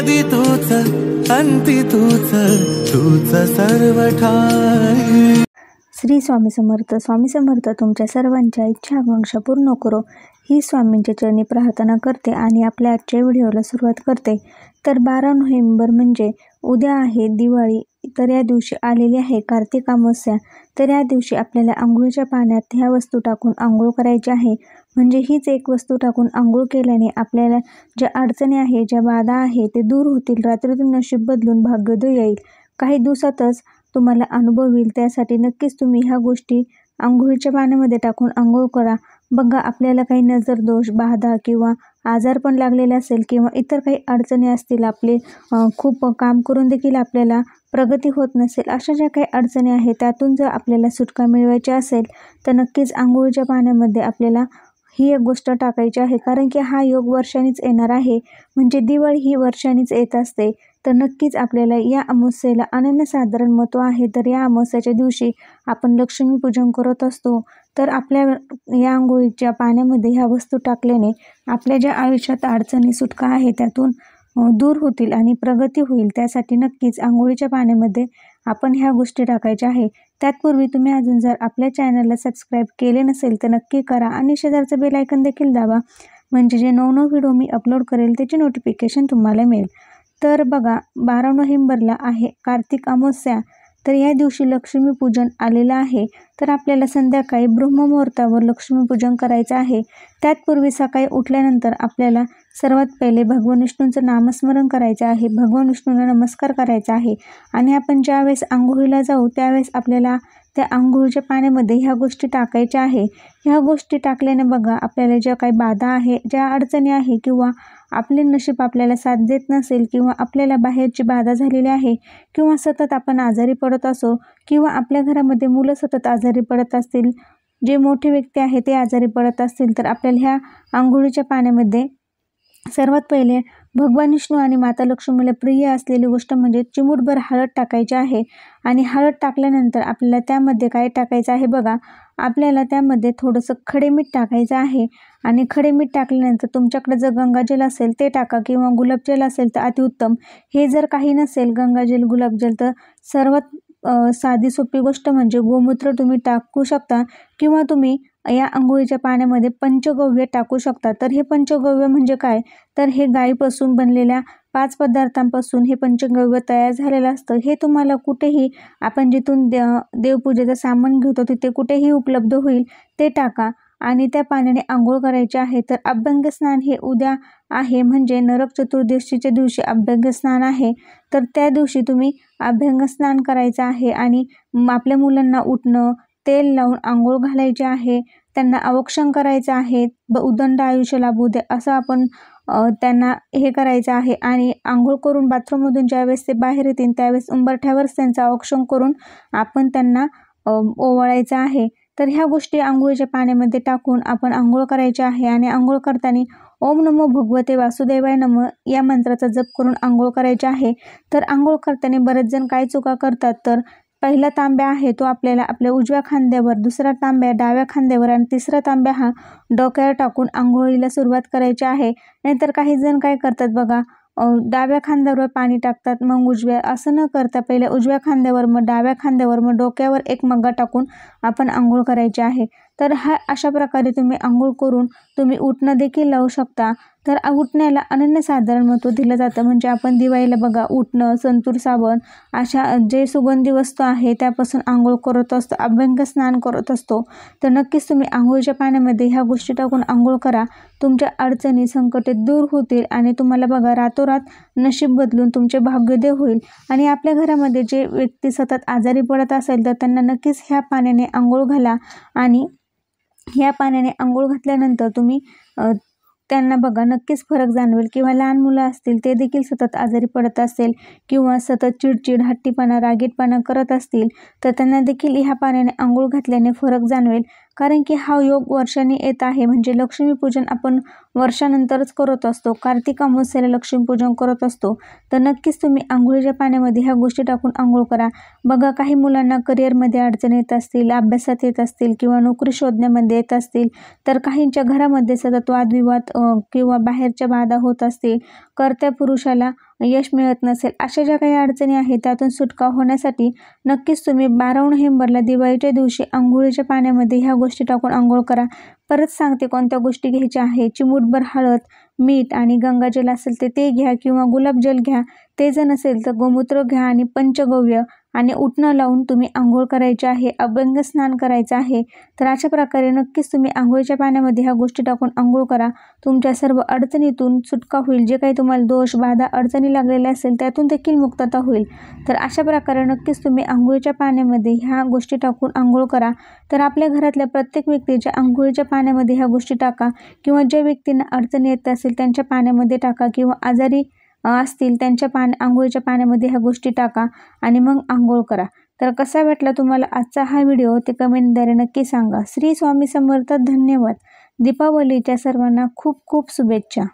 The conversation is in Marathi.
आधी तूच तूच तूच सर्व श्री स्वामी समर्थ स्वामी समर्थ तुमच्या सर्वांच्या इच्छा आकांक्षा पूर्ण करो ही स्वामींच्या चरणी प्रार्थना करते आणि आपल्या आजच्या व्हिडिओला सुरुवात करते तर बारा नोव्हेंबर म्हणजे उद्या आहे दिवाळी तर या दिवशी आलेली आहे कार्तिक अमावस्या तर या दिवशी आपल्याला आंघोळीच्या पाण्यात ह्या वस्तू टाकून आंघोळ करायची आहे म्हणजे हीच एक वस्तू टाकून आंघोळ केल्याने आपल्याला ज्या अडचणी आहे ज्या बाधा आहे ते दूर होतील रात्रीतून नशीब बदलून भाग्योदय येईल काही दिवसातच तुम्हाला अनुभव येईल त्यासाठी नक्कीच तुम्ही ह्या गोष्टी आंघोळीच्या पाण्यामध्ये टाकून आंघोळ करा बघा आपल्याला काही नजर दोष बाधा किंवा आजार पण लागलेले असेल किंवा इतर काही अडचणी असतील आपले खूप काम करून देखील आपल्याला प्रगती होत नसेल अशा ज्या काही अडचणी आहेत त्यातून जर आपल्याला सुटका मिळवायची असेल तर नक्कीच आंघोळीच्या पाण्यामध्ये आपल्याला ही एक गोष्ट टाकायची आहे कारण की हा योग वर्षानेच येणार आहे म्हणजे दिवाळी ही वर्षानेच येत असते तर नक्कीच आपल्याला या अमावस्येला अनन्यसाधारण महत्व आहे तर या अमावस्याच्या दिवशी आपण लक्ष्मीपूजन करत असतो तर आपल्या या आंघोळीच्या पाण्यामध्ये ह्या वस्तू टाकल्याने आपल्या ज्या आयुष्यात अडचणी सुटका आहे त्यातून दूर होतील आणि प्रगती होईल त्यासाठी नक्कीच आंघोळीच्या पाण्यामध्ये आपण ह्या गोष्टी टाकायच्या आहे त्यातपूर्वी तुम्ही अजून जर आपल्या चॅनलला सबस्क्राईब केले नसेल तर नक्की करा आणि शेजारचं बेल आयकन देखील दाबा म्हणजे जे नऊ नऊ व्हिडिओ मी अपलोड करेल त्याची नोटिफिकेशन तुम्हाला मिळेल तर बघा बारा नोव्हेंबरला आहे कार्तिक अमावस्या तर या दिवशी लक्ष्मीपूजन आलेलं आहे तर आपल्याला संध्याकाळी ब्रह्ममुहूर्तावर लक्ष्मीपूजन करायचं आहे त्यातपूर्वी सकाळी उठल्यानंतर आपल्याला सर्वात पहिले भगवान विष्णूंचं नामस्मरण करायचं आहे भगवान विष्णूंना नमस्कार करायचा आहे आणि आपण ज्यावेळेस आंघोळीला जाऊ त्यावेळेस आपल्याला त्या आंघोळीच्या पाण्यामध्ये ह्या गोष्टी टाकायच्या आहे ह्या गोष्टी टाकल्याने बघा आपल्याला ज्या काही बाधा आहे ज्या अडचणी आहे किंवा आपले नशीब आपल्याला साथ देत नसेल किंवा आपल्याला बाहेरची बाधा झालेली आहे किंवा सतत आपण आजारी पडत असो किंवा आपल्या घरामध्ये मुलं सतत आजारी पडत असतील जे मोठे व्यक्ती आहे ते आजारी पडत असतील तर आपल्याला ह्या आंघोळीच्या पाण्यामध्ये सर्वात पहिले भगवान विष्णू आणि माता लक्ष्मीला प्रिय असलेली गोष्ट म्हणजे चिमूटभर हळद टाकायची आहे आणि हळद टाकल्यानंतर आपल्याला त्यामध्ये काय टाकायचं आहे बघा आपल्याला त्यामध्ये थोडंसं खडे मीठ टाकायचं आहे आणि खडे मीठ टाकल्यानंतर तुमच्याकडे जर गंगाजल असेल ते टाका किंवा गुलाबजल असेल तर अतिउत्तम हे जर काही नसेल गंगाजल गुलाबजल तर सर्वात साधी सोपी गोष्ट म्हणजे गोमूत्र तुम्ही टाकू शकता किंवा तुम्ही या आंघोळीच्या पाण्यामध्ये पंचगव्य टाकू शकता तर हे पंचगव्य म्हणजे काय तर हे गायीपासून बनलेल्या पाच पदार्थांपासून हे पंचगव्य तयार झालेलं असतं हे तुम्हाला कुठेही आपण जिथून दे देवपूजेचं सामान घेतो तिथे कुठेही उपलब्ध होईल ते टाका आणि त्या पाण्याने आंघोळ करायचे आहे तर अभ्यंग स्नान हे उद्या आहे म्हणजे नरक चतुर्दशीच्या दिवशी अभ्यंगस्नान आहे तर त्या दिवशी तुम्ही अभ्यंग स्नान करायचं आहे आणि आपल्या मुलांना उठणं तेल लावून आंघोळ घालायचे आहे त्यांना अवक्षण करायचं आहे ब उदंड आयुष्य लाभू दे असं आपण त्यांना हे करायचं आहे आणि आंघोळ करून बाथरूममधून ज्यावेळेस ते बाहेर येतील त्यावेळेस उंबरठ्यावरच त्यांचं अवक्षण करून आपण त्यांना ओवाळायचं आहे तर ह्या गोष्टी आंघोळीच्या पाण्यामध्ये टाकून आपण आंघोळ करायची आहे आणि आंघोळ करताना ओम नमो भगवते वासुदेवाय नम या मंत्राचा जप करून आंघोळ करायची आहे तर आंघोळ करताना बरेच जण काय चुका करतात तर पहिला तांब्या आहे तो आपल्याला आपल्या उजव्या खांद्यावर दुसरा तांब्या डाव्या खांद्यावर आणि तिसरा तांब्या हा डोक्यावर टाकून आंघोळीला सुरुवात करायची आहे नाहीतर काही जण काय करतात बघा डाव्या खांद्यावर पाणी टाकतात मग उजव्या असं न करता पहिले उजव्या खांद्यावर मग डाव्या खांद्यावर मग डोक्यावर एक मग्गा टाकून आपण आंघोळ करायची आहे तर हा अशा प्रकारे तुम्ही आंघोळ करून तुम्ही उटणं देखील लावू शकता तर उठण्याला अनन्यसाधारण महत्त्व दिलं जातं म्हणजे आपण दिवाळीला बघा उठणं संतूर साबण अशा जे सुगंधी वस्तू आहे त्यापासून आंघोळ करत असतो अभ्यंग स्नान करत असतो तर नक्कीच तुम्ही आंघोळीच्या पाण्यामध्ये ह्या गोष्टी टाकून आंघोळ करा तुमच्या अडचणी संकटे दूर होतील आणि तुम्हाला बघा रातोरात नशीब बदलून तुमचे भाग्योदय होईल आणि आपल्या घरामध्ये जे व्यक्ती सतत आजारी पडत असेल तर त्यांना नक्कीच ह्या पाण्याने आंघोळ घाला आणि ह्या पाण्याने आंघोळ घातल्यानंतर तुम्ही त्यांना बघा नक्कीच फरक जाणवेल किंवा लहान मुलं असतील ते देखील सतत आजारी पडत असेल किंवा सतत चिडचिड हट्टीपणा रागीटपणा करत असतील तर त्यांना देखील ह्या पाण्याने आंघोळ घातल्याने फरक जाणवेल कारण की हा योग वर्षाने येत आहे म्हणजे लक्ष्मीपूजन आपण वर्षानंतरच करत असतो कार्तिक अमावस्याला लक्ष्मीपूजन करत असतो तर नक्कीच तुम्ही आंघोळीच्या पाण्यामध्ये ह्या गोष्टी टाकून आंघोळ करा बघा काही मुलांना करिअरमध्ये अडचण येत असतील अभ्यासात येत असतील किंवा नोकरी शोधण्यामध्ये येत असतील तर काहींच्या घरामध्ये सतत वादविवाद किंवा बाहेरच्या बाधा होत असतील कर्त्या पुरुषाला यश मिळत नसेल अशा ज्या काही अडचणी आहेत त्यातून सुटका होण्यासाठी नक्कीच तुम्ही बारा नोव्हेंबरला दिवाळीच्या दिवशी आंघोळीच्या पाण्यामध्ये ह्या गोष्टी टाकून आंघोळ करा परत सांगते कोणत्या गोष्टी घ्यायच्या आहे चिमूटभर हळद मीठ आणि गंगाजल असेल ते घ्या किंवा गुलाबजल घ्या ते जर नसेल तर गोमूत्र घ्या आणि पंचगव्य आणि उठणं लावून तुम्ही आंघोळ करायची आहे अभ्यंग स्नान करायचं आहे तर अशा प्रकारे नक्कीच तुम्ही आंघोळीच्या पाण्यामध्ये ह्या गोष्टी टाकून आंघोळ करा तुमच्या सर्व अडचणीतून सुटका होईल जे काही तुम्हाला दोष बाधा अडचणी लागलेल्या असेल त्यातून देखील मुक्तता होईल तर अशा प्रकारे नक्कीच तुम्ही आंघोळीच्या पाण्यामध्ये ह्या गोष्टी टाकून आंघोळ करा तर आपल्या घरातल्या प्रत्येक व्यक्तीच्या आंघोळीच्या पाण्यामध्ये ह्या गोष्टी टाका किंवा ज्या व्यक्तींना अडचणी येत असेल त्यांच्या पाण्यामध्ये टाका किंवा आजारी असतील त्यांच्या पान आंघोळीच्या पाण्यामध्ये ह्या गोष्टी टाका आणि मग आंघोळ करा तर कसा वाटला तुम्हाला आजचा हा व्हिडिओ ते कमेंटद्वारे नक्की सांगा श्री स्वामी समर्थ धन्यवाद दीपावलीच्या सर्वांना खूप खूप शुभेच्छा